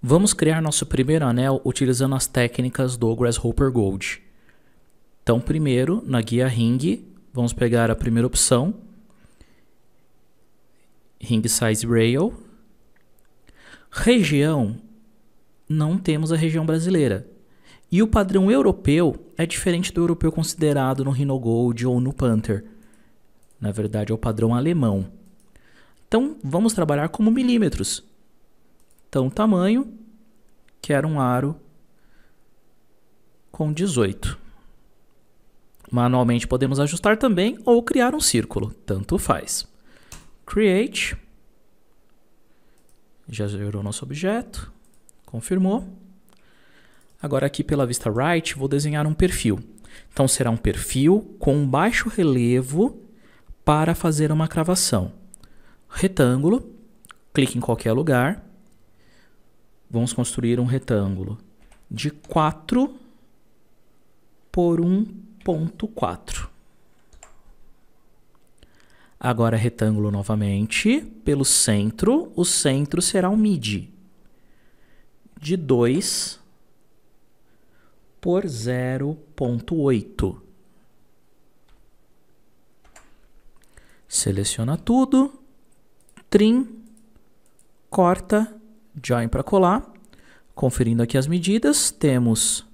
Vamos criar nosso primeiro anel utilizando as técnicas do Grasshopper Gold. Então, primeiro, na guia Ring, vamos pegar a primeira opção, Ring Size Rail. Região, não temos a região brasileira. E o padrão europeu é diferente do europeu considerado no Rhino Gold ou no Panther. Na verdade, é o padrão alemão. Então, vamos trabalhar como milímetros. Então tamanho, que era um aro com 18. Manualmente podemos ajustar também ou criar um círculo, tanto faz. Create, já gerou nosso objeto, confirmou. Agora aqui pela vista right vou desenhar um perfil. Então será um perfil com baixo relevo para fazer uma cravação. Retângulo, clique em qualquer lugar, Vamos construir um retângulo de 4 por 1.4. Agora é retângulo novamente, pelo centro, o centro será o mid de 2 por 0.8. Seleciona tudo, trim, corta join para colar. Conferindo aqui as medidas, temos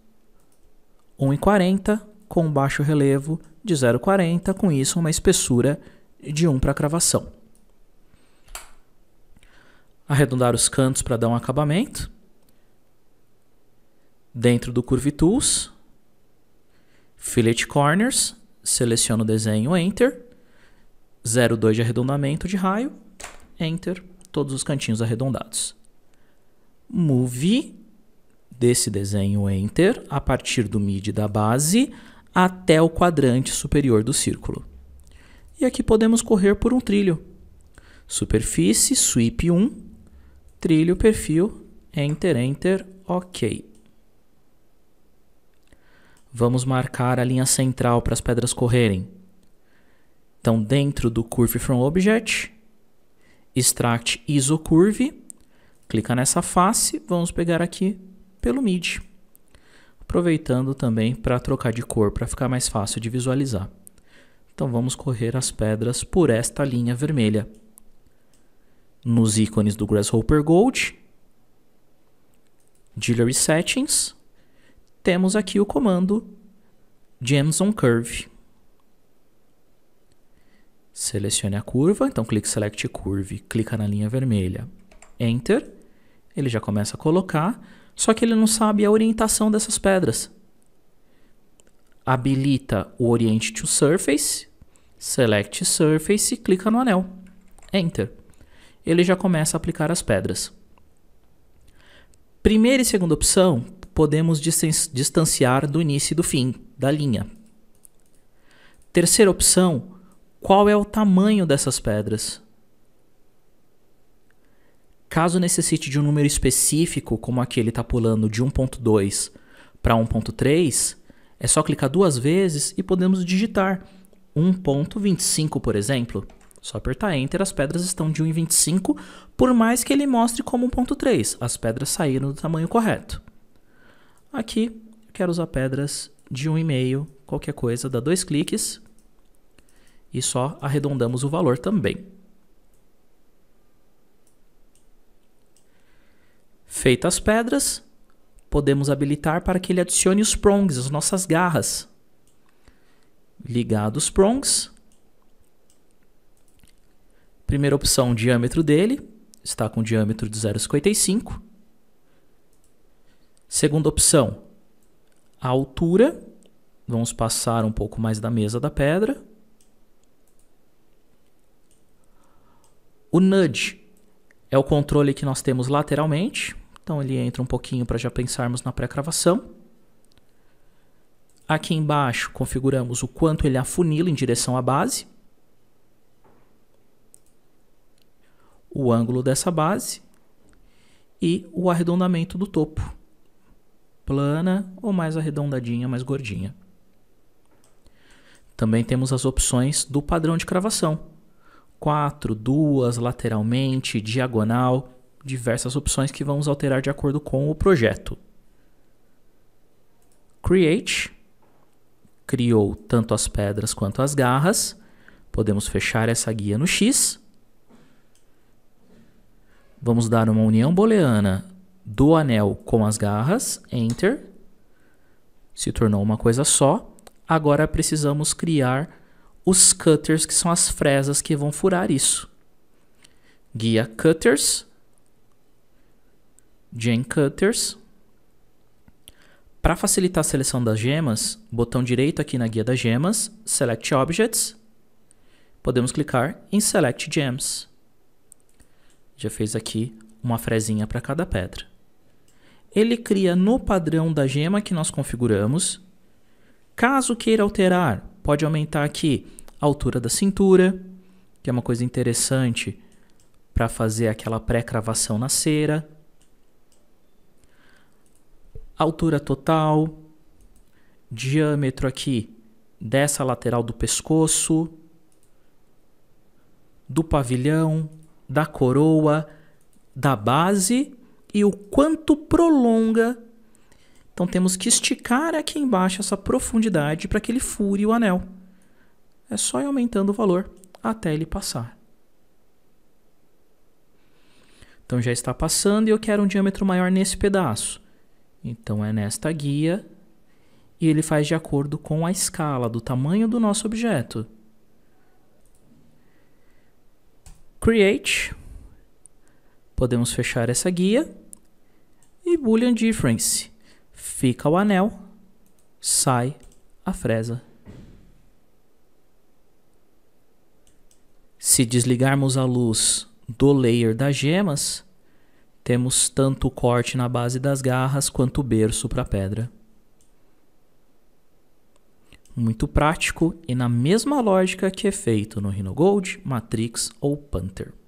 1,40 com baixo relevo de 0,40, com isso uma espessura de 1 para cravação. Arredondar os cantos para dar um acabamento. Dentro do Curve Tools, Fillet Corners, seleciono o desenho, Enter, 0,2 de arredondamento de raio, Enter, todos os cantinhos arredondados move desse desenho enter a partir do mid da base até o quadrante superior do círculo. E aqui podemos correr por um trilho. Superfície, sweep 1, trilho, perfil, enter, enter, ok. Vamos marcar a linha central para as pedras correrem. Então, dentro do Curve From Object, Extract IsoCurve, Clica nessa face, vamos pegar aqui pelo mid Aproveitando também para trocar de cor, para ficar mais fácil de visualizar. Então vamos correr as pedras por esta linha vermelha. Nos ícones do Grasshopper Gold, Jewelry Settings, temos aqui o comando Gems on Curve. Selecione a curva, então clique Select Curve, clica na linha vermelha, Enter ele já começa a colocar, só que ele não sabe a orientação dessas pedras. Habilita o Orient to Surface, select Surface, clica no anel. Enter. Ele já começa a aplicar as pedras. Primeira e segunda opção, podemos distanciar do início e do fim da linha. Terceira opção, qual é o tamanho dessas pedras? Caso necessite de um número específico, como aquele está pulando de 1.2 para 1.3, é só clicar duas vezes e podemos digitar 1.25, por exemplo. Só apertar Enter, as pedras estão de 1.25, por mais que ele mostre como 1.3. As pedras saíram do tamanho correto. Aqui, quero usar pedras de 1,5, qualquer coisa, dá dois cliques e só arredondamos o valor também. Feitas as pedras, podemos habilitar para que ele adicione os prongs, as nossas garras. Ligado os prongs. Primeira opção, o diâmetro dele. Está com diâmetro de 0,55. Segunda opção, a altura. Vamos passar um pouco mais da mesa da pedra. O nudge é o controle que nós temos lateralmente. Então ele entra um pouquinho para já pensarmos na pré-cravação. Aqui embaixo configuramos o quanto ele afunila em direção à base. O ângulo dessa base e o arredondamento do topo. Plana ou mais arredondadinha, mais gordinha. Também temos as opções do padrão de cravação. 4, duas, lateralmente, diagonal diversas opções que vamos alterar de acordo com o projeto. Create criou tanto as pedras quanto as garras. Podemos fechar essa guia no X. Vamos dar uma união booleana do anel com as garras, Enter. Se tornou uma coisa só. Agora precisamos criar os cutters, que são as fresas que vão furar isso. Guia cutters, Jane Cutters. Para facilitar a seleção das gemas, botão direito aqui na guia das gemas, Select Objects. Podemos clicar em Select Gems. Já fez aqui uma frezinha para cada pedra. Ele cria no padrão da gema que nós configuramos. Caso queira alterar, pode aumentar aqui a altura da cintura, que é uma coisa interessante para fazer aquela pré-cravação na cera altura total, diâmetro aqui dessa lateral do pescoço, do pavilhão, da coroa, da base e o quanto prolonga. Então temos que esticar aqui embaixo essa profundidade para que ele fure o anel. É só ir aumentando o valor até ele passar. Então já está passando e eu quero um diâmetro maior nesse pedaço. Então é nesta guia e ele faz de acordo com a escala do tamanho do nosso objeto. Create. Podemos fechar essa guia. E Boolean Difference. Fica o anel, sai a fresa. Se desligarmos a luz do layer das gemas, temos tanto o corte na base das garras quanto o berço para a pedra. Muito prático e na mesma lógica que é feito no Rhino Gold, Matrix ou Panther.